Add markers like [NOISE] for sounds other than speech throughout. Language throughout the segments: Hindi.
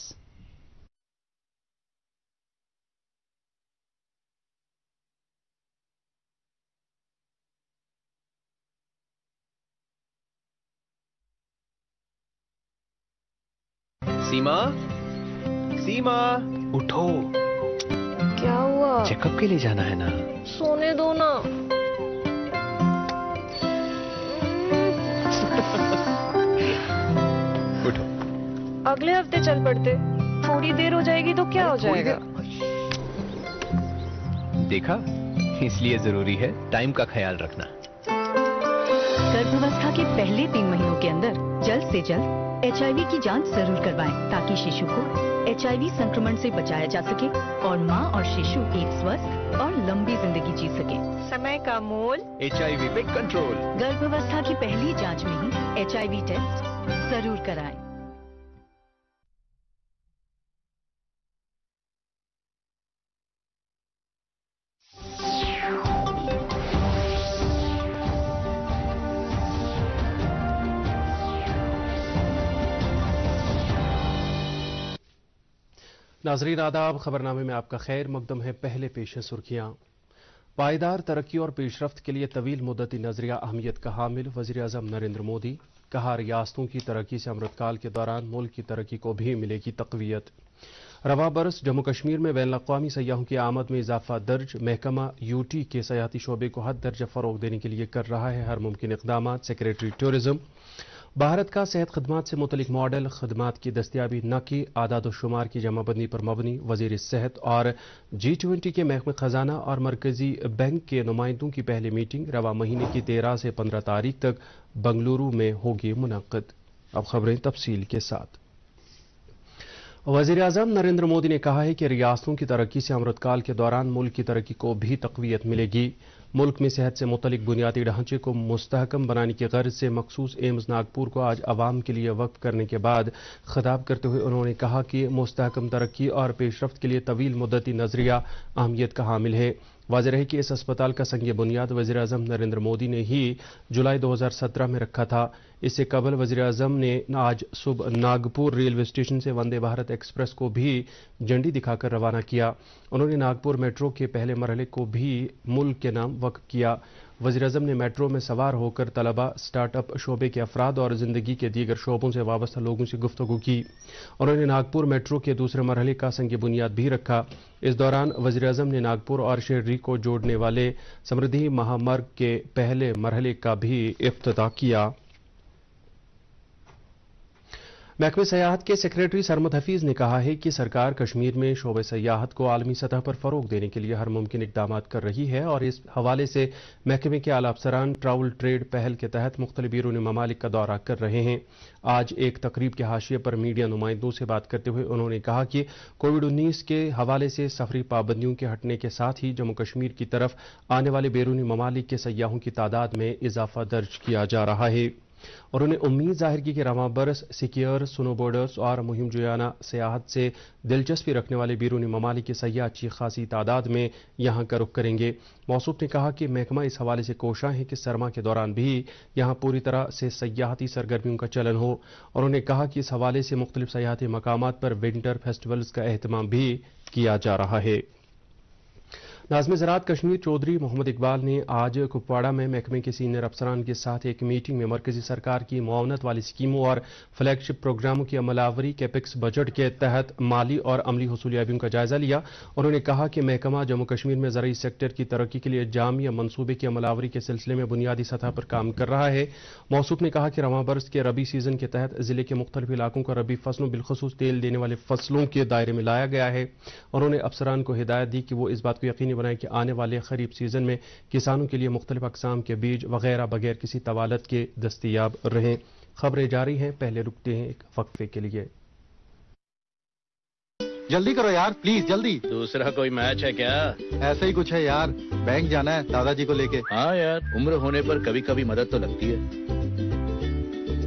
countries. सीमा सीमा उठो क्या हुआ चेकअप के लिए जाना है ना सोने दो ना [LAUGHS] उठो अगले हफ्ते चल पड़ते थोड़ी देर हो जाएगी तो क्या हो जाएगा देखा इसलिए जरूरी है टाइम का ख्याल रखना गर्भावस्था के पहले तीन महीनों के अंदर जल्द से जल्द एच की जांच जरूर करवाएं ताकि शिशु को एच संक्रमण से बचाया जा सके और माँ और शिशु एक स्वस्थ और लंबी जिंदगी जी सके समय का मोल एच पे कंट्रोल गर्भावस्था की पहली जांच में ही एच टेस्ट जरूर कराएं। नाजरीन आदाब खबरनामे में आपका खैर मकदम है पहले पेश है सुर्खियां पायदार तरक्की और पेशरफ के लिए तवील मुद्दती नजरिया अहमियत का हामिल वजी अजम नरेंद्र मोदी कहा रियासतों की तरक्की से अमृतकाल के दौरान मुल्क की तरक्की को भी मिलेगी तकवीत रवा बरस जम्मू कश्मीर में बैन अवी सयाहों की आमद में इजाफा दर्ज महकमा यूटी के सयाहती शोबे को हद दर्ज फरोग देने के लिए कर रहा है हर मुमकिन इकदाम सेक्रेटरी टूरिज्म भारत का सेहत खदमात से मुतलिक मॉडल खदमात की दस्तियाबी न की आदाद शुमार की जमाबंदी पर मबनी वजीर सेहत और जी ट्वेंटी के महकमे खजाना और मरकजी बैंक के नुमाइंदों की पहली मीटिंग रवा महीने की तेरह से पंद्रह तारीख तक बंगलुरु में होगी मुनद अब खबरें तफसील के साथ वजीर अजम नरेंद्र मोदी ने कहा है कि रियासतों की तरक्की से अमृतकाल के दौरान मुल्क की तरक्की को भी तकवीत मिलेगी मुल्क में सेहत से मुतलिक बुनियादी ढांचे को मुस्तहकम बनाने की गर्ज से मखसूस एम्स नागपुर को आज आवाम के लिए वक्फ करने के बाद खिताब करते हुए उन्होंने कहा कि मुस्तहकम तरक्की और पेशरफ के लिए तवील मुद्दती नजरिया अहमियत का हामिल है वाज रहे कि इस अस्पताल का संग बुनियाद वजी अजम नरेंद्र मोदी ने ही जुलाई 2017 में रखा था इससे कबल वजी अजम ने आज सुबह नागपुर रेलवे स्टेशन से वंदे भारत एक्सप्रेस को भी झंडी दिखाकर रवाना किया उन्होंने नागपुर मेट्रो के पहले मरहले को भी मुल्क के नाम वक्फ किया वजी अजम ने मेट्रो में सवार होकर तलबा स्टार्टअप शोबे के अफराद और जिंदगी के दीगर शोबों से वाबस्ता लोगों से गुफ्तु की उन्होंने नागपुर मेट्रो के दूसरे मरहले का संग बुनियाद भी रखा इस दौरान वजी अजम ने नागपुर और शेररी को जोड़ने वाले समृद्धि महामार्ग के पहले मरहले का भी इफ्त किया महकमे सयाहत के सेक्रेटरी सरमद हफीज ने कहा है कि सरकार कश्मीर में शोब सयाहत को आलमी सतह पर फरोग देने के लिए हर मुमकिन इकदाम कर रही है और इस हवाले से महकमे के आला अफसरान ट्रावल ट्रेड पहल के तहत मुख्तलि बैरून ममालिक का दौरा कर रहे हैं आज एक तकरीब के हाशिए पर मीडिया नुमाइंदों से बात करते हुए उन्होंने कहा कि कोविड उन्नीस के हवाले से सफरी पाबंदियों के हटने के साथ ही जम्मू कश्मीर की तरफ आने वाले बैरूनी ममालिक के सयाहों की तादाद में इजाफा दर्ज किया जा रहा है और उन्होंने उम्मीद जाहिर की कि रवा बरस सिक्योर बॉर्डर्स और मुहिम जुयाना सियाहत से दिलचस्पी रखने वाले बिरूनी ममालिक की सयाह अच्छी खासी तादाद में यहां का रुख करेंगे मौसू ने कहा कि महकमा इस हवाले से कोशा है कि सरमा के दौरान भी यहां पूरी तरह से सयाहती सरगर्मियों का चलन हो और उन्होंने कहा कि इस हवाले से मुख्तलिफ सयाहती मकाम पर विंटर फेस्टिवल्स का अहतमाम भी किया जा रहा है नाजम ज़रात कश्मीर चौधरी मोहम्मद इकबाल ने आज कुपवाड़ा में महकमे के सीनियर अफसरान के साथ एक मीटिंग में मरकजी सरकार की मुआवनत वाली स्कीमों और फ्लैगशिप प्रोग्रामों की अमलावरी कैपिक्स बजट के तहत माली और अमली हसूलियाबियों का जायजा लिया उन्होंने कहा कि महकमा जम्मू कश्मीर में जरिए सेक्टर की तरक्की के लिए जामिया मनसूबे की अमलावरी के सिलसिले में बुनियादी सतह पर काम कर रहा है मौसू ने कहा कि रवा बर्स के रबी सीजन के तहत जिले के मुख्तलिफ इलाकों का रबी फसलों बिलखसूस तेल देने वाले फसलों के दायरे में लाया गया है उन्होंने अफसरान को हिदायत दी कि वो इस बात को यकीनी बनाए कि आने वाले खरीफ सीजन में किसानों के लिए मुख्तलिफ अकसाम के बीज वगैरह बगैर किसी तवालत के दस्तियाब रहें खबरें जारी हैं पहले रुकते हैं एक वक्फे के लिए जल्दी करो यार प्लीज जल्दी दूसरा कोई मैच है क्या ऐसा ही कुछ है यार बैंक जाना है दादाजी को लेके हाँ यार उम्र होने पर कभी कभी मदद तो लगती है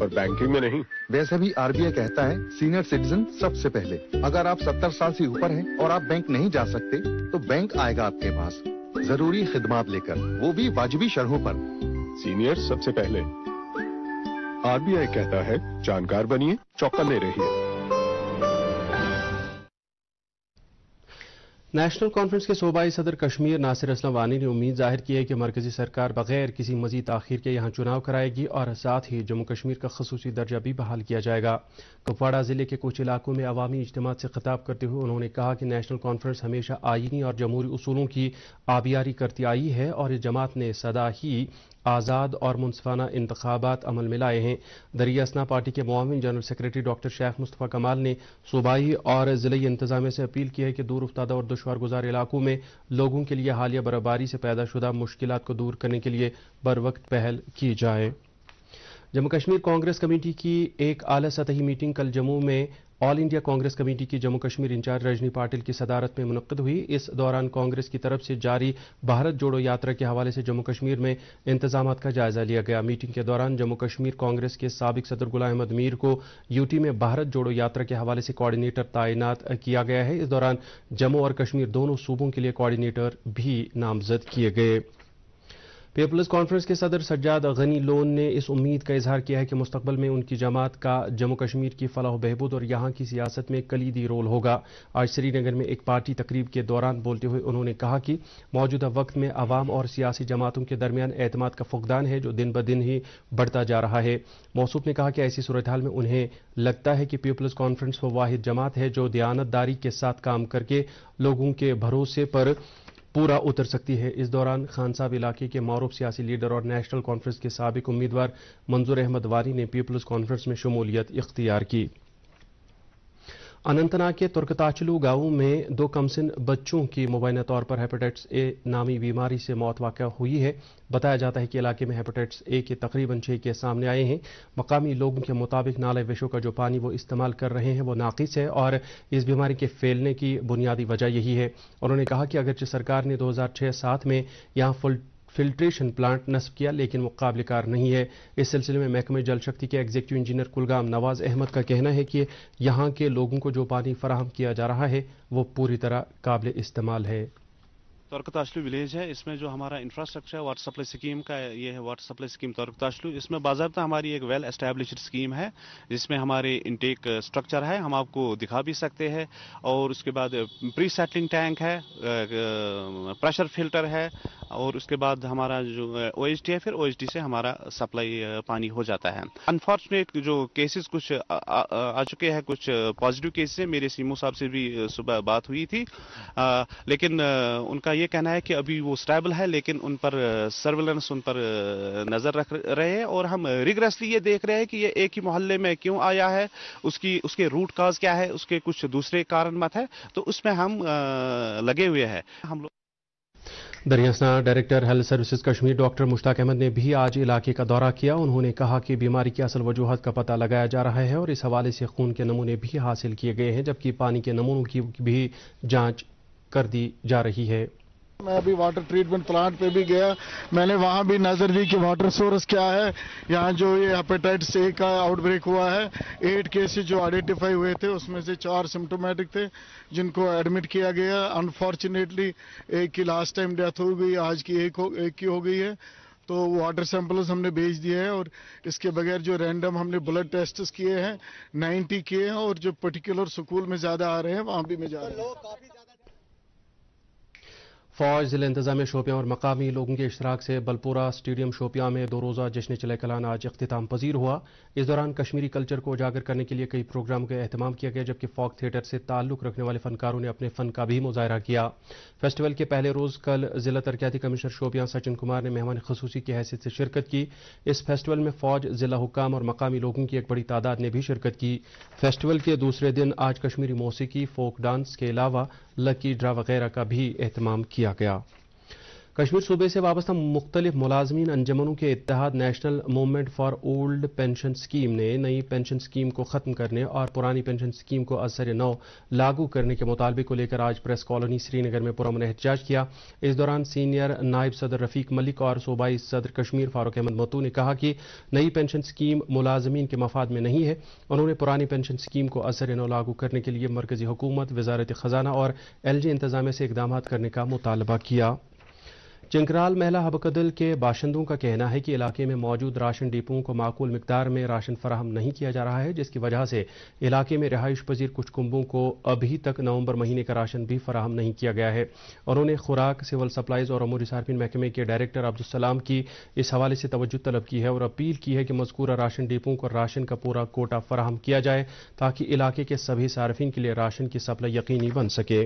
पर बैंकिंग में नहीं वैसे भी आर कहता है सीनियर सिटीजन सबसे पहले अगर आप सत्तर साल से ऊपर हैं और आप बैंक नहीं जा सकते तो बैंक आएगा आपके पास जरूरी खिदमत लेकर वो भी वाजिबी शरहों पर सीनियर सबसे पहले आरबीआई कहता है जानकार बनिए चौकने रहिए नेशनल कॉन्फ्रेंस के सूबाई सदर कश्मीर नासिर असलम वानी ने उम्मीद जाहिर की है कि मरकजी सरकार बगैर किसी मजीद आखिर के यहां चुनाव कराएगी और साथ ही जम्मू कश्मीर का खसूसी दर्जा भी बहाल किया जाएगा कुपवाड़ा जिले के कुछ इलाकों में अवामी इज्तम से खिताब करते हुए उन्होंने कहा कि नेशनल कॉन्फ्रेंस हमेशा आइनी और जमहूरी असूलों की आबियारी करती आई है और इस जमात ने सदा ही आज़ाद और मुनफाना इंतबात अमल में लाए हैं दरिया असना पार्टी के मुआविन general secretary doctor Sheikh Mustafa Kamal ने सूबाई और ज़िली इंतजामिया से अपील की है कि दूर उफ्तादा और दुशवार गुजार इलाकों में लोगों के लिए हालिया बर्फबारी से पैदा शुदा मुश्किल को दूर करने के लिए बर वक्त पहल की जाए जम्मू कश्मीर कांग्रेस कमेटी की एक आला सतही मीटिंग कल जम्मू में ऑल इंडिया कांग्रेस कमेटी की जम्मू कश्मीर इंचार्ज रजनी पाटिल की सदारत में मुनद हुई इस दौरान कांग्रेस की तरफ से जारी भारत जोड़ो यात्रा के हवाले से जम्मू कश्मीर में इंतजाम का जायजा लिया गया मीटिंग के दौरान जम्मू कश्मीर कांग्रेस के सबक सदर गुलाम अहमद मीर को यूटी में भारत जोड़ो यात्रा के हवाले से कोऑर्डिनेटर तैनात किया गया है इस दौरान जम्मू और कश्मीर दोनों सूबों के लिए कोऑर्डिनेटर भी नामजद किए गए पीपल्स कॉन्फ्रेंस के सदर सज्जाद गनी लोन ने इस उम्मीद का इजहार किया है कि मुस्तबल में उनकी जमात का जम्मू कश्मीर की फलाह बहबूद और यहां की सियासत में कलीदी रोल होगा आज श्रीनगर में एक पार्टी तकरीब के दौरान बोलते हुए उन्होंने कहा कि मौजूदा वक्त में अवाम और सियासी जमातों के दरमियान एतम का फुकदान है जो दिन ब दिन ही बढ़ता जा रहा है मौसू ने कहा कि ऐसी सूरत हाल में उन्हें लगता है कि पीपल्स कॉन्फ्रेंस वो वाहिद जमात है जो दयानतदारी के साथ काम करके लोगों के भरोसे पर पूरा उतर सकती है इस दौरान खान साहब इलाके के मारूफ सियासी लीडर और नेशनल कॉन्फ्रेंस के सबक उम्मीदवार मंजूर अहमद वारी ने पीपल्स कॉन्फ्रेंस में शमूलियत इख्तियार की अनंतनाग के तुर्कताचलू गांव में दो कमसिन बच्चों की मुबैना तौर पर हेपेटाइटिस ए नामी बीमारी से मौत वाक हुई है बताया जाता है कि इलाके में हेपेटाइटिस ए के तकरीबन छह केस सामने आए हैं मकामी लोगों के मुताबिक नाले विशो का जो पानी वो इस्तेमाल कर रहे हैं वो नाकिस है और इस बीमारी के फैलने की बुनियादी वजह यही है उन्होंने कहा कि अगरचे सरकार ने दो हजार में यहां फुल फिल्ट्रेशन प्लांट नस्ब किया लेकिन वो काबिल कार नहीं है इस सिलसिले में महकमे जल शक्ति के एग्जीक्यूटिव इंजीनियर कुलगाम नवाज अहमद का कहना है कि यहाँ के लोगों को जो पानी फराहम किया जा रहा है वो पूरी तरह काबिल इस्तेमाल है तर्कताशलू विलेज है इसमें जो हमारा इंफ्रास्ट्रक्चर है वाटर सप्लाई स्कीम का ये है वाटर सप्लाई स्कीम तर्कताशलू इसमें बाजाबता हमारी एक वेल एस्टेब्लिश स्कीम है जिसमें हमारे इनटेक स्ट्रक्चर है हम आपको दिखा भी सकते हैं और उसके बाद प्री सेटलिंग टैंक है प्रेशर फिल्टर है और उसके बाद हमारा जो ओ है फिर ओ से हमारा सप्लाई पानी हो जाता है अनफॉर्चुनेट जो केसेस कुछ आ, आ, आ चुके हैं कुछ पॉजिटिव केसेस मेरे सीमो साहब से भी सुबह बात हुई थी आ, लेकिन उनका ये ये कहना है कि अभी वो स्टैबल है लेकिन उन पर सर्विलेंस उन पर नज़र रख रहे हैं और हम रिग्रेसली ये देख रहे हैं कि ये एक ही मोहल्ले में क्यों आया है उसकी उसके रूट काज क्या है उसके कुछ दूसरे कारण मत है तो उसमें हम लगे हुए हैं हम लोग दरियासना director health services Kashmir doctor Mushtaq Ahmad ने भी आज इलाके का दौरा किया उन्होंने कहा कि बीमारी की असल वजूहत का पता लगाया जा रहा है और इस हवाले से खून के नमूने भी हासिल किए गए हैं जबकि पानी के नमूनों की भी जांच कर दी जा रही है मैं अभी वाटर ट्रीटमेंट प्लांट पे भी गया मैंने वहाँ भी नज़र दी कि वाटर सोर्स क्या है यहाँ जो ये हेपेटाइट ए का आउटब्रेक हुआ है एट केसेज जो आइडेंटिफाई हुए थे उसमें से चार सिम्टोमेटिक थे जिनको एडमिट किया गया अनफॉर्चुनेटली एक की लास्ट टाइम डेथ हो गई आज की एक हो एक की हो गई है तो वाटर सैंपल्स हमने भेज दिए हैं और इसके बगैर जो रैंडम हमने ब्लड टेस्ट किए हैं 90 किए हैं और जो पर्टिकुलर स्कूल में ज़्यादा आ रहे हैं वहाँ भी मैं जा रहा हूँ तो फौज जिला इंतजाम शोपियां और मकामी लोगों के इश्तराक से बलपुरा स्टेडियम शोपियां में दो रोज़ा जश्न चले कलान आज अख्ताम पजीर हुआ इस दौरान कश्मीरी कल्चर को उजागर करने के लिए कई प्रोग्राम का अहतमाम किया गया जबकि फोक थिएटर से ताल्लुक रखने वाले फनकारों ने अपने फन का भी मुजाहरा किया फेस्टिवल के पहले रोज़ कल जिला तरक्याती कमिश्नर शोपियां सचिन कुमार ने मेहमान खसूसी की हैसियत से शिरकत की इस फेस्टिवल में फौज जिला हुकाम और मकामी लोगों की एक बड़ी तादाद ने भी शिरकत की फेस्टिवल के दूसरे दिन आज कश्मीरी मौसीकी फोक डांस के अलावा लकी ड्रा वगैरह का भी एहतमाम किया गया कश्मीर सूबे से वाबस्ता मुख्तलिफ मुलाजमीन अंजमनों के इतिहाद national movement for old pension scheme ने नई पेंशन स्कीम को खत्म करने और पुरानी पेंशन स्कीम को असर नौ लागू करने के मुताबिक को लेकर आज प्रेस कॉलोनी श्रीनगर में पुरमन एहतजाज किया इस दौरान सीनियर नायब सदर रफीक मलिक और सूबाई सदर कश्मीर फारूक अहमद मतू ने कहा कि नई पेंशन स्कीम मुलाजमीन के मफाद में नहीं है उन्होंने पुरानी पेंशन स्कीम को असर नौ लागू करने के लिए मरकजी हुकूमत वजारत खजाना और एल जी इंतजामिया से इकदाम करने का मुतालबा किया चंकराल महिला हबकदल के बाशिंदों का कहना है कि इलाके में मौजूद राशन डिपुओं को माकूल मकदार में राशन फराहम नहीं किया जा रहा है जिसकी वजह से इलाके में रिहायश पजीर कुछ कुंबों को अभी तक नवंबर महीने का राशन भी फराहम नहीं किया गया है उन्होंने खुराक सिविल सप्लाईज और अमूरी सार्फिन महकमे के डायरेक्टर अब्दुलसलाम की इस हवाले से तवज्जो तलब की है और अपील की है कि मजकूरा राशन डिपुओं को राशन का पूरा कोटा फराहम किया जाए ताकि इलाके के सभी सार्फिन के लिए राशन की सप्लाई यकीनी बन सके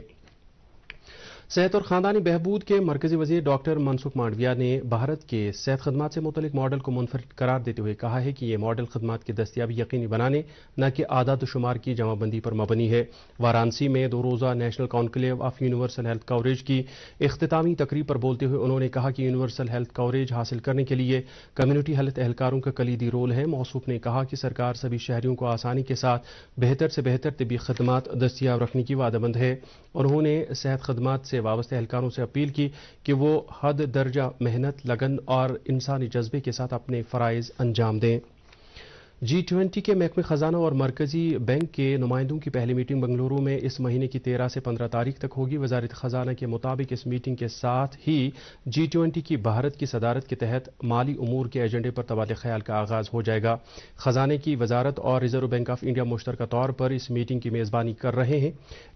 सेहत और खानदानी बहबूद के मरकजी वजीर डॉक्टर मनसुख मांडविया ने भारत के सेहत खदमात से मुतलिक मॉडल को मुनफरद करार देते हुए कहा है कि यह मॉडल खदमात की दस्तियाबी यकीनी बनाने न कि आदात शुमार की जमाबंदी पर मबनी है वाराणसी में दो रोज़ा national conclave of universal health coverage की अख्तामी तकरीब पर बोलते हुए उन्होंने कहा कि यूनिवर्सल हेल्थ कवरेज हासिल करने के लिए कम्युनिटी हेल्थ एहलकारों का कलीदी रोल है मौसूफ ने कहा कि सरकार सभी शहरियों को आसानी के साथ बेहतर से बेहतर तबी खदमात दस्तियाब रखने की वादाबंद है उन्होंने सेहत खदमात से से वाबस्त एहलकारों से अपील की कि वो हद दर्जा मेहनत लगन और इंसानी जज्बे के साथ अपने फ़रज़ अंजाम दें जी ट्वेंटी के महकमे खजाना और मरकजी बैंक के नुमाइंदों की पहली मीटिंग बंगलुरु में इस महीने की तेरह से पंद्रह तारीख तक होगी वजारत खजाना के मुताबिक इस मीटिंग के साथ ही जी ट्वेंटी की भारत की सदारत के तहत माली उमूर के एजेंडे पर तबादले ख्याल का आगाज हो जाएगा खजाने की वजारत और रिजर्व बैंक ऑफ इंडिया मुश्तरक तौर पर इस मीटिंग की मेजबानी कर रहे हैं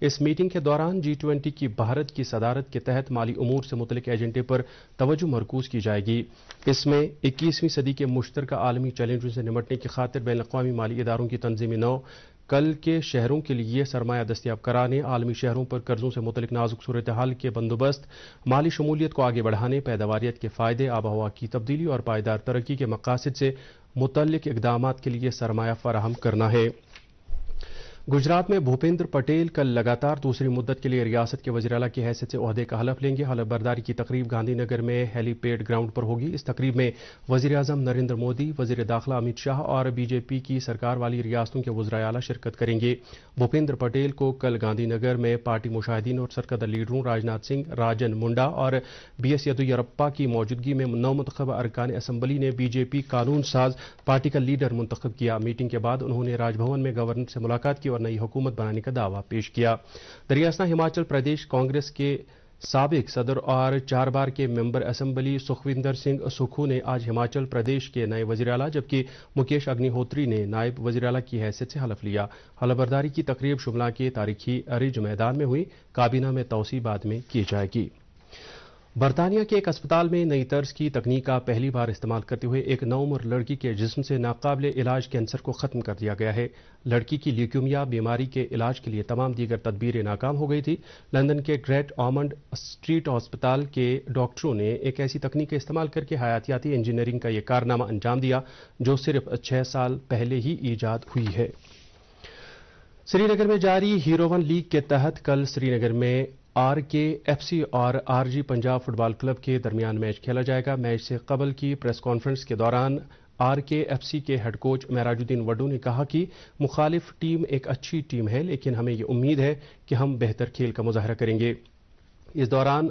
इस मीटिंग के दौरान जी ट्वेंटी की भारत की सदारत के तहत माली उमूर से मुतलिक एजेंडे पर तोज्जो मरकूज की जाएगी इसमें इक्कीसवीं सदी के मुश्तरक आलमी चैलेंजों से निमटने की खातिर मुतद बैन अवी माली इदारों की तनजीम नौ कल के शहरों के लिए सरमाया दस्तियाब कराने आलमी शहरों पर कर्जों से मुतलिक नाजुक सूरत हाल के बंदोबस्त माली शमूलियत को आगे बढ़ाने पैदावारियत के फ़ायदे आबा हवा की तब्दीली और पायदार तरक्की के मकासद से मुतल इकदाम के लिए सरमाया फराहम करना है गुजरात में भूपेंद्र पटेल कल लगातार दूसरी मुद्दत के लिए रियासत के वजीरला की हैसियत से अहदे का हलफ लेंगे हलफबरदारी की तकरीब गांधीनगर में हेलीपेड ग्राउंड पर होगी इस तकरीब में वजीर अजम नरेंद्र मोदी वजीर दाखिला अमित शाह और बीजेपी की सरकार वाली रियासतों के वजरा अला शिरकत करेंगे भूपेंद्र पटेल को कल गांधीनगर में पार्टी मुशाहिदीन और सरकद लीडरों राजनाथ सिंह राजन मुंडा और बी एस येदुरप्पा की मौजूदगी में नौमंतखब अरकान असम्बली ने बीजेपी कानून साज पार्टी का लीडर मुंतब किया मीटिंग के बाद उन्होंने राजभवन में गवर्नर से मुलाकात की और नई हुकूमत बनाने का दावा पेश किया दरियासना हिमाचल प्रदेश कांग्रेस के सबक सदर और चार बार के मेंबर असेंबली सुखविंदर सिंह सुखू ने आज हिमाचल प्रदेश के नए वजीराला जबकि मुकेश अग्निहोत्री ने नायब वजीराला की हैसियत से हलफ लिया हलफबर्दारी की तकरीब शिमला के तारीखी अरिज मैदान में हुई काबीना में तोसी बाद में की जाएगी बरतानिया के एक अस्पताल में नई तर्ज की तकनीक का पहली बार इस्तेमाल करते हुए एक नौ उम्र लड़की के जिस्म से नाकाबले इलाज कैंसर को खत्म कर दिया गया है लड़की की ल्यूक्यूमिया बीमारी के इलाज के लिए तमाम दीगर तदबीरें नाकाम हो गई थी लंदन के ग्रेट ऑमंड स्ट्रीट अस्पताल के डॉक्टरों ने एक ऐसी तकनीक इस्तेमाल करके हयातियाती इंजीनियरिंग का यह कारनामा अंजाम दिया जो सिर्फ छह साल पहले ही ईजाद हुई है श्रीनगर में जारी हीरोवन लीग के तहत कल श्रीनगर में आर के एफ सी और R G Punjab football club के दरमियान मैच खेला जाएगा मैच से कबल की प्रेस कॉन्फ्रेंस के दौरान आर के एफ सी के हेड कोच महराजुद्दीन वड्डू ने कहा कि मुखालिफ टीम एक अच्छी टीम है लेकिन हमें ये उम्मीद है कि हम बेहतर खेल का मुजाहरा करेंगे इस दौरान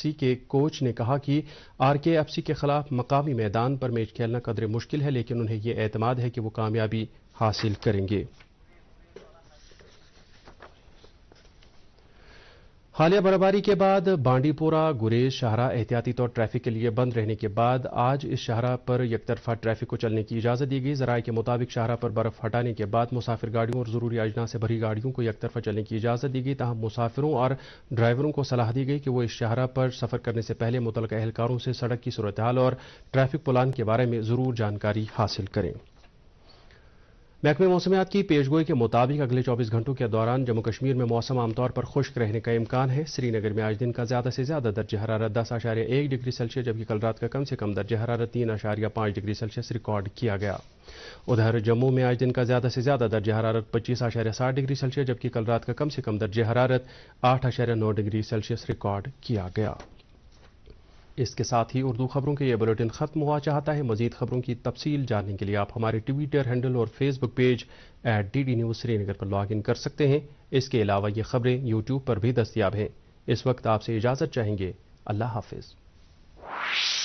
सी के कोच ने कहा कि आरकेएफसी के खिलाफ मकामी मैदान पर मैच खेलना कदरे मुश्किल है लेकिन उन्हें यह एतमाद है कि वो कामयाबी हासिल करेंगे हालिया बर्फबारी के बाद बांडीपोरा गुरेज शाहरा एहतियाती तौर ट्रैफिक के लिए बंद रहने के बाद आज इस शाहरा पर एकतरफा ट्रैफिक को चलने की इजाजत दी गई जराये के मुताबिक शाहरा पर बर्फ हटाने के बाद मुसाफिर गाड़ियों और जरूरी अजना से भरी गाड़ियों को एकतरफा चलने की इजाजत दी गई तहम मुसाफिरों और ड्राइवरों को सलाह दी गई कि वो इस शाहरा पर सफर करने से पहले मुतल एहलकारों से सड़क की सूरत और ट्रैफिक प्लान के बारे में जरूर जानकारी हासिल करें महकमे मौसमियात की पेशगोई के मुताबिक अगले 24 घंटों के दौरान जम्मू कश्मीर में मौसम आमतौर पर खुश्क रहने का इम्कान है श्रीनगर में आज दिन का ज्यादा से ज्यादा दर्ज हरारत दस आशार्य एक डिग्री सेल्सियस जबकि कल रात का कम से कम दर्ज हरारत तीन आशारिया पांच डिग्री सेल्सियस रिकॉर्ड किया गया उधर जम्मू में आज दिन का ज्यादा से ज्यादा दर्ज हरारत पच्चीस आशार्य साठ डिग्री सेल्सियस जबकि कल रात का कम से कम दर्ज हरारत आठ आशार्य नौ डिग्री सेल्सियस रिकॉर्ड किया गया इसके साथ ही उर्दू खबरों के ये बुलेटिन खत्म हुआ चाहता है मजीद खबरों की तफसील जानने के लिए आप हमारे ट्विटर हैंडल और Facebook page at D D news Srinagar पर लॉग इन कर सकते हैं इसके अलावा ये खबरें यूट्यूब पर भी दस्तियाब हैं इस वक्त आपसे इजाजत चाहेंगे अल्लाह हाफिज़